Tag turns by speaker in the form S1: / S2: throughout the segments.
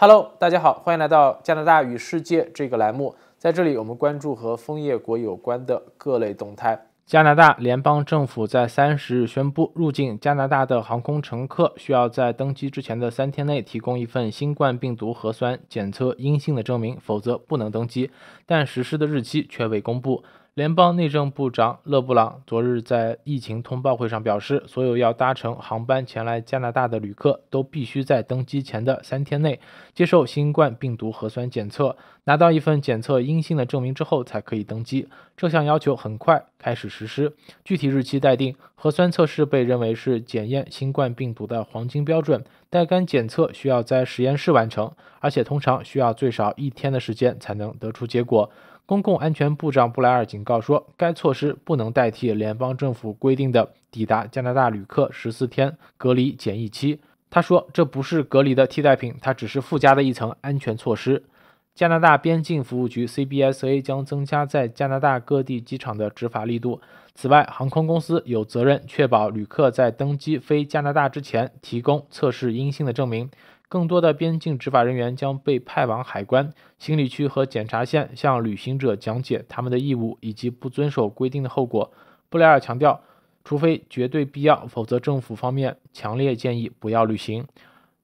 S1: Hello，大家好，欢迎来到加拿大与世界这个栏目。在这里，我们关注和枫叶国有关的各类动态。加拿大联邦政府在三十日宣布，入境加拿大的航空乘客需要在登机之前的三天内提供一份新冠病毒核酸检测阴性的证明，否则不能登机。但实施的日期却未公布。联邦内政部长勒布朗昨日在疫情通报会上表示，所有要搭乘航班前来加拿大的旅客都必须在登机前的三天内接受新冠病毒核酸检测，拿到一份检测阴性的证明之后才可以登机。这项要求很快开始实施，具体日期待定。核酸测试被认为是检验新冠病毒的黄金标准。带肝检测需要在实验室完成，而且通常需要最少一天的时间才能得出结果。公共安全部长布莱尔警告说，该措施不能代替联邦政府规定的抵达加拿大旅客十四天隔离检疫期。他说，这不是隔离的替代品，它只是附加的一层安全措施。加拿大边境服务局 （CBSA） 将增加在加拿大各地机场的执法力度。此外，航空公司有责任确保旅客在登机飞加拿大之前提供测试阴性的证明。更多的边境执法人员将被派往海关、行李区和检查线，向旅行者讲解他们的义务以及不遵守规定的后果。布莱尔强调，除非绝对必要，否则政府方面强烈建议不要旅行。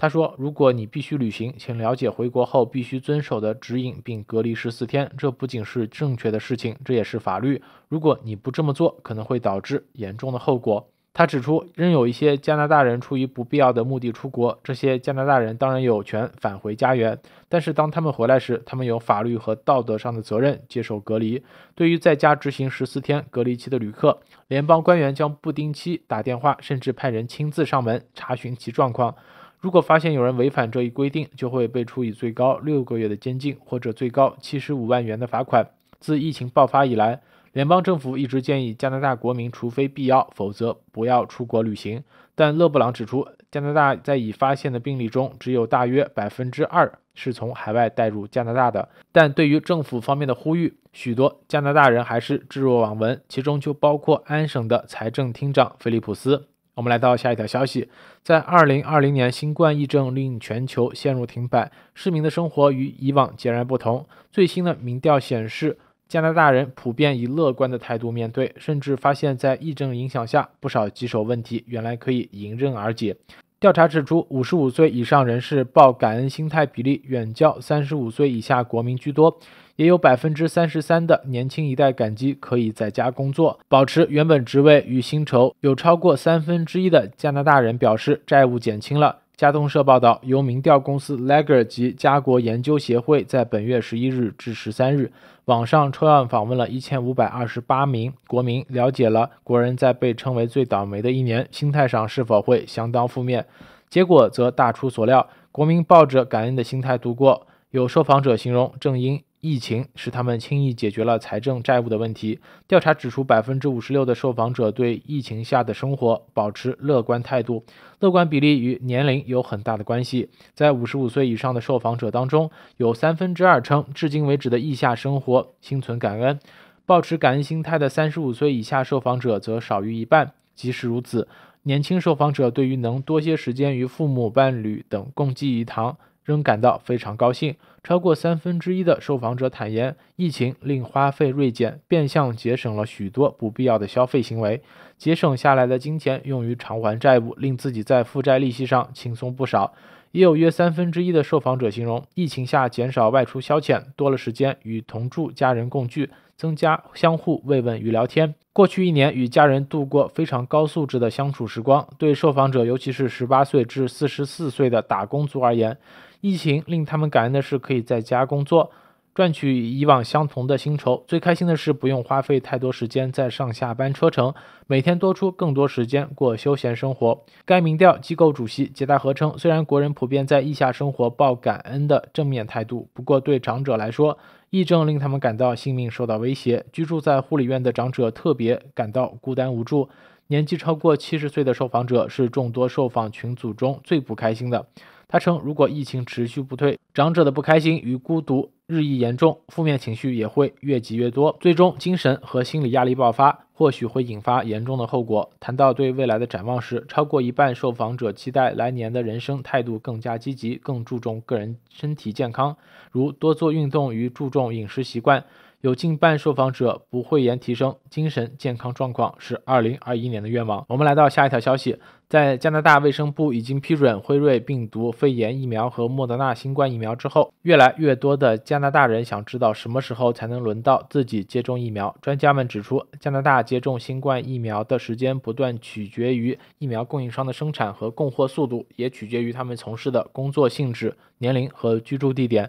S1: 他说：“如果你必须旅行，请了解回国后必须遵守的指引，并隔离十四天。这不仅是正确的事情，这也是法律。如果你不这么做，可能会导致严重的后果。”他指出，仍有一些加拿大人出于不必要的目的出国，这些加拿大人当然有权返回家园，但是当他们回来时，他们有法律和道德上的责任接受隔离。对于在家执行十四天隔离期的旅客，联邦官员将不定期打电话，甚至派人亲自上门查询其状况。如果发现有人违反这一规定，就会被处以最高六个月的监禁或者最高七十五万元的罚款。自疫情爆发以来，联邦政府一直建议加拿大国民，除非必要，否则不要出国旅行。但勒布朗指出，加拿大在已发现的病例中，只有大约百分之二是从海外带入加拿大的。但对于政府方面的呼吁，许多加拿大人还是置若罔闻，其中就包括安省的财政厅长菲利普斯。我们来到下一条消息，在二零二零年新冠疫症令全球陷入停摆，市民的生活与以往截然不同。最新的民调显示。加拿大人普遍以乐观的态度面对，甚至发现，在疫症影响下，不少棘手问题原来可以迎刃而解。调查指出，五十五岁以上人士报感恩心态比例远较三十五岁以下国民居多，也有百分之三十三的年轻一代感激可以在家工作，保持原本职位与薪酬。有超过三分之一的加拿大人表示债务减轻了。加通社报道，由民调公司 Leger 及加国研究协会在本月十一日至十三日。网上抽样访问了1528名国民，了解了国人在被称为最倒霉的一年心态上是否会相当负面。结果则大出所料，国民抱着感恩的心态度过。有受访者形容，正因。疫情使他们轻易解决了财政债务的问题。调查指出，百分之五十六的受访者对疫情下的生活保持乐观态度。乐观比例与年龄有很大的关系。在五十五岁以上的受访者当中，有三分之二称至今为止的意下生活心存感恩；保持感恩心态的三十五岁以下受访者则少于一半。即使如此，年轻受访者对于能多些时间与父母、伴侣等共济一堂。仍感到非常高兴。超过三分之一的受访者坦言，疫情令花费锐减，变相节省了许多不必要的消费行为。节省下来的金钱用于偿还债务，令自己在负债利息上轻松不少。也有约三分之一的受访者形容，疫情下减少外出消遣，多了时间与同住家人共聚，增加相互慰问与聊天。过去一年与家人度过非常高素质的相处时光。对受访者，尤其是十八岁至四十四岁的打工族而言，疫情令他们感恩的是，可以在家工作，赚取与以往相同的薪酬。最开心的是，不用花费太多时间在上下班车程，每天多出更多时间过休闲生活。该民调机构主席杰达合称，虽然国人普遍在异下生活抱感恩的正面态度，不过对长者来说，疫症令他们感到性命受到威胁。居住在护理院的长者特别感到孤单无助。年纪超过七十岁的受访者是众多受访群组中最不开心的。他称，如果疫情持续不退，长者的不开心与孤独日益严重，负面情绪也会越积越多，最终精神和心理压力爆发，或许会引发严重的后果。谈到对未来的展望时，超过一半受访者期待来年的人生态度更加积极，更注重个人身体健康，如多做运动与注重饮食习惯。有近半受访者不讳言，提升精神健康状况是2021年的愿望。我们来到下一条消息，在加拿大卫生部已经批准辉瑞病毒肺炎疫苗和莫德纳新冠疫苗之后，越来越多的加拿大人想知道什么时候才能轮到自己接种疫苗。专家们指出，加拿大接种新冠疫苗的时间不断取决于疫苗供应商的生产和供货速度，也取决于他们从事的工作性质、年龄和居住地点。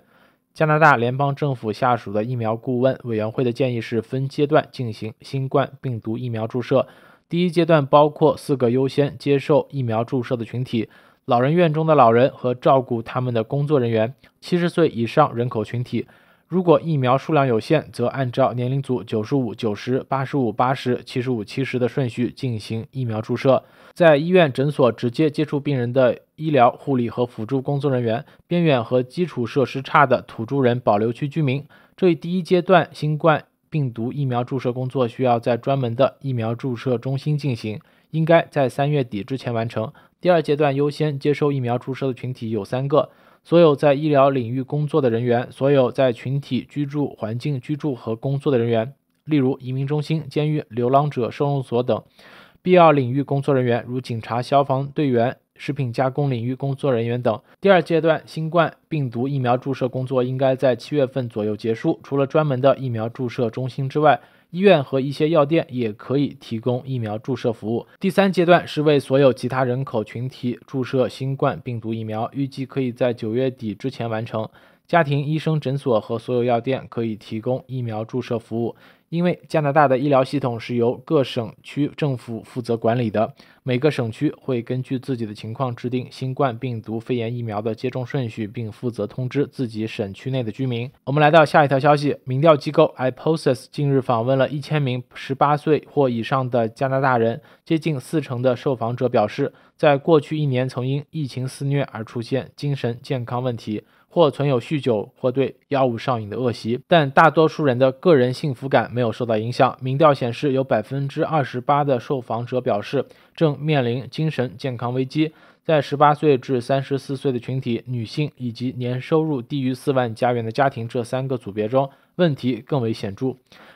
S1: 加拿大联邦政府下属的疫苗顾问委员会的建议是分阶段进行新冠病毒疫苗注射。第一阶段包括四个优先接受疫苗注射的群体：老人院中的老人和照顾他们的工作人员，七十岁以上人口群体。如果疫苗数量有限，则按照年龄组九十五、九十、八十五、八十、七十五、七十的顺序进行疫苗注射。在医院、诊所直接接触病人的医疗护理和辅助工作人员，边远和基础设施差的土著人保留区居民，这一第一阶段新冠。病毒疫苗注射工作需要在专门的疫苗注射中心进行，应该在三月底之前完成。第二阶段优先接收疫苗注射的群体有三个：所有在医疗领域工作的人员，所有在群体居住环境居住和工作的人员，例如移民中心、监狱、流浪者收容所等；必要领域工作人员，如警察、消防队员。食品加工领域工作人员等。第二阶段新冠病毒疫苗注射工作应该在七月份左右结束。除了专门的疫苗注射中心之外，医院和一些药店也可以提供疫苗注射服务。第三阶段是为所有其他人口群体注射新冠病毒疫苗，预计可以在九月底之前完成。家庭医生诊所和所有药店可以提供疫苗注射服务。因为加拿大的医疗系统是由各省区政府负责管理的，每个省区会根据自己的情况制定新冠病毒肺炎疫苗的接种顺序，并负责通知自己省区内的居民。我们来到下一条消息，民调机构 Ipsos 近日访问了一千名十八岁或以上的加拿大人，接近四成的受访者表示，在过去一年曾因疫情肆虐而出现精神健康问题，或存有酗酒或对药物上瘾的恶习，但大多数人的个人幸福感。没有受到影响。民调显示，有百分之二十八的受访者表示正面临精神健康危机，在十八岁至三十四岁的群体、女性以及年收入低于四万加元的家庭这三个组别中，问题更为显著。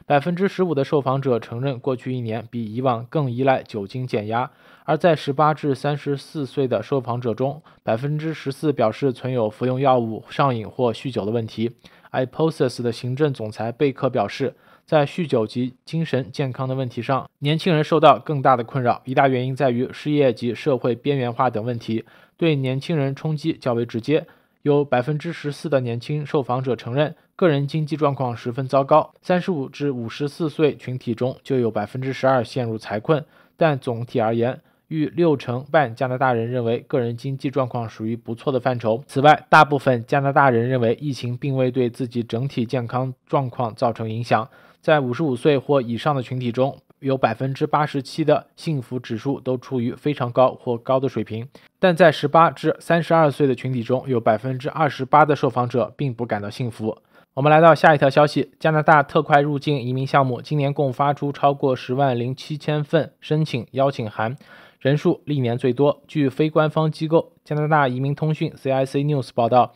S1: 百分之十五的受访者承认，过去一年比以往更依赖酒精减压。而在十八至三十四岁的受访者中，百分之十四表示存有服用药物上瘾或酗酒的问题。i p o s i s 的行政总裁贝克表示。在酗酒及精神健康的问题上，年轻人受到更大的困扰。一大原因在于失业及社会边缘化等问题对年轻人冲击较为直接。有百分之十四的年轻受访者承认个人经济状况十分糟糕。三十五至五十四岁群体中就有百分之十二陷入财困。但总体而言，逾六成半加拿大人认为个人经济状况属于不错的范畴。此外，大部分加拿大人认为疫情并未对自己整体健康状况造成影响。在五十五岁或以上的群体中，有百分之八十七的幸福指数都处于非常高或高的水平，但在十八至三十二岁的群体中，有百分之二十八的受访者并不感到幸福。我们来到下一条消息：加拿大特快入境移民项目今年共发出超过十万零七千份申请邀请函，人数历年最多。据非官方机构加拿大移民通讯 （CIC News） 报道，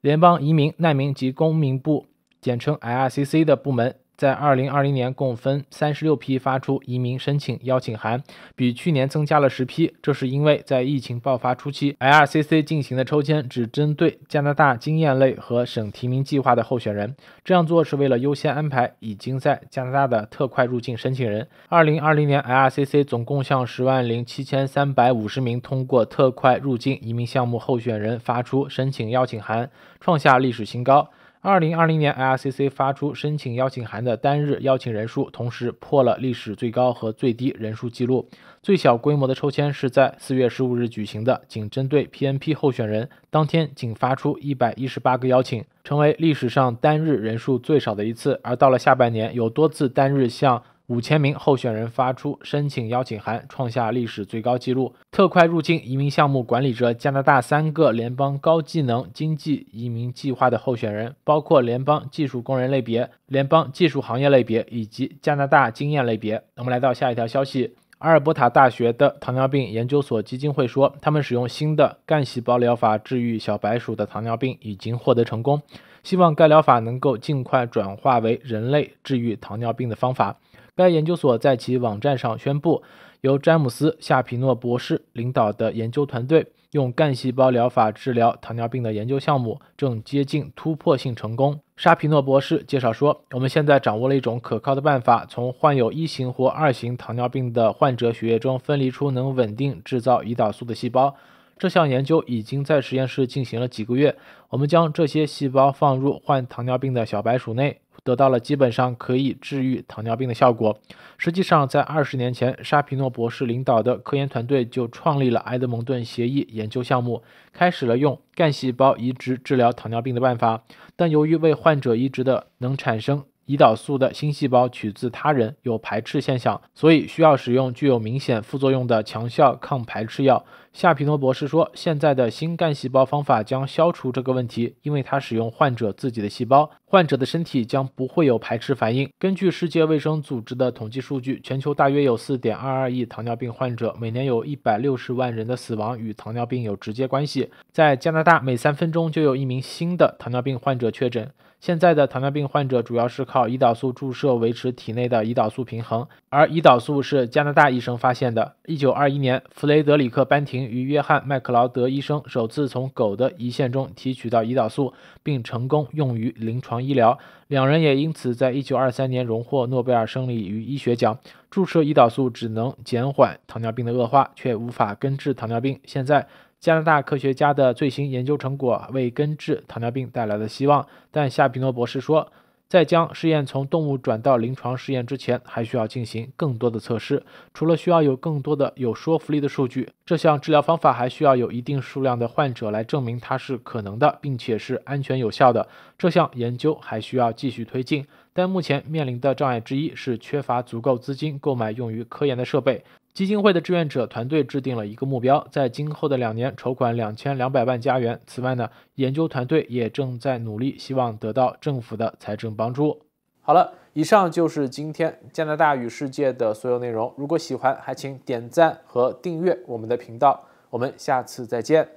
S1: 联邦移民难民及公民部（简称 IRCC） 的部门。在2020年，共分36批发出移民申请邀请函，比去年增加了10批。这是因为，在疫情爆发初期，IRCC 进行的抽签只针对加拿大经验类和省提名计划的候选人。这样做是为了优先安排已经在加拿大的特快入境申请人。2020年，IRCC 总共向10万零7350名通过特快入境移民项目候选人发出申请邀请函，创下历史新高。二零二零年，IRCC 发出申请邀请函的单日邀请人数，同时破了历史最高和最低人数记录。最小规模的抽签是在四月十五日举行的，仅针对 PNP 候选人，当天仅发出一百一十八个邀请，成为历史上单日人数最少的一次。而到了下半年，有多次单日向。五千名候选人发出申请邀请函，创下历史最高纪录。特快入境移民项目管理着加拿大三个联邦高技能经济移民计划的候选人，包括联邦技术工人类别、联邦技术行业类别以及加拿大经验类别。我们来到下一条消息：阿尔伯塔大学的糖尿病研究所基金会说，他们使用新的干细胞疗法治愈小白鼠的糖尿病已经获得成功，希望该疗法能够尽快转化为人类治愈糖尿病的方法。该研究所在其网站上宣布，由詹姆斯·夏皮诺博士领导的研究团队用干细胞疗法治疗糖尿病的研究项目正接近突破性成功。沙皮诺博士介绍说：“我们现在掌握了一种可靠的办法，从患有一型或二型糖尿病的患者血液中分离出能稳定制造胰岛素的细胞。这项研究已经在实验室进行了几个月，我们将这些细胞放入患糖尿病的小白鼠内。”得到了基本上可以治愈糖尿病的效果。实际上，在二十年前，沙皮诺博士领导的科研团队就创立了埃德蒙顿协议研究项目，开始了用干细胞移植治疗糖尿病的办法。但由于为患者移植的能产生胰岛素的新细胞取自他人，有排斥现象，所以需要使用具有明显副作用的强效抗排斥药。夏皮诺博士说，现在的新干细胞方法将消除这个问题，因为它使用患者自己的细胞，患者的身体将不会有排斥反应。根据世界卫生组织的统计数据，全球大约有四点二二亿糖尿病患者，每年有一百六十万人的死亡与糖尿病有直接关系。在加拿大，每三分钟就有一名新的糖尿病患者确诊。现在的糖尿病患者主要是靠胰岛素注射维持体内的胰岛素平衡，而胰岛素是加拿大医生发现的。1921年，弗雷德里克·班廷与约翰·麦克劳德医生首次从狗的胰腺中提取到胰岛素，并成功用于临床医疗，两人也因此在1923年荣获诺贝尔生理与医学奖。注射胰岛素只能减缓糖尿病的恶化，却无法根治糖尿病。现在。加拿大科学家的最新研究成果为根治糖尿病带来了希望，但夏皮诺博士说，在将试验从动物转到临床试验之前，还需要进行更多的测试。除了需要有更多的有说服力的数据，这项治疗方法还需要有一定数量的患者来证明它是可能的，并且是安全有效的。这项研究还需要继续推进，但目前面临的障碍之一是缺乏足够资金购买用于科研的设备。基金会的志愿者团队制定了一个目标，在今后的两年筹款两千两百万加元。此外呢，研究团队也正在努力，希望得到政府的财政帮助。好了，以上就是今天加拿大与世界的所有内容。如果喜欢，还请点赞和订阅我们的频道。我们下次再见。